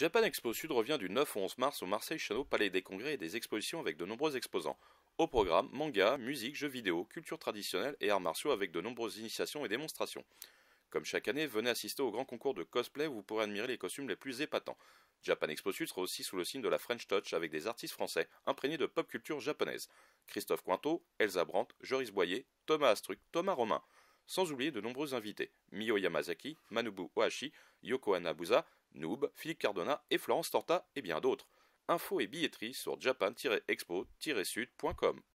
Japan Expo Sud revient du 9 au 11 mars au Marseille Chano Palais des Congrès et des Expositions avec de nombreux exposants. Au programme, manga, musique, jeux vidéo, culture traditionnelle et arts martiaux avec de nombreuses initiations et démonstrations. Comme chaque année, venez assister au grand concours de cosplay où vous pourrez admirer les costumes les plus épatants. Japan Expo Sud sera aussi sous le signe de la French Touch avec des artistes français imprégnés de pop culture japonaise. Christophe Cointeau, Elsa Brandt, Joris Boyer, Thomas Astruc, Thomas Romain. Sans oublier de nombreux invités, Miyo Yamazaki, Manubu Ohashi, Yoko Anabusa, Noob, Philippe Cardona et Florence Torta et bien d'autres. Info et billetterie sur japan-expo-sud.com.